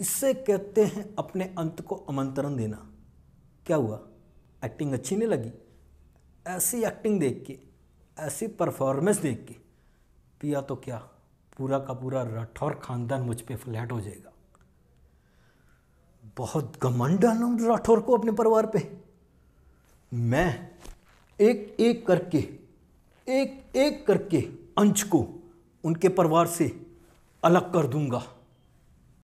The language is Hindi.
इससे कहते हैं अपने अंत को आमंत्रण देना क्या हुआ एक्टिंग अच्छी नहीं लगी ऐसी एक्टिंग देख के ऐसी परफॉर्मेंस देख के पिया तो क्या पूरा का पूरा राठौर खानदान मुझ पर फ्लैट हो जाएगा बहुत घमंड राठौर को अपने परिवार पे मैं एक एक करके एक एक करके अंश को उनके परिवार से अलग कर दूंगा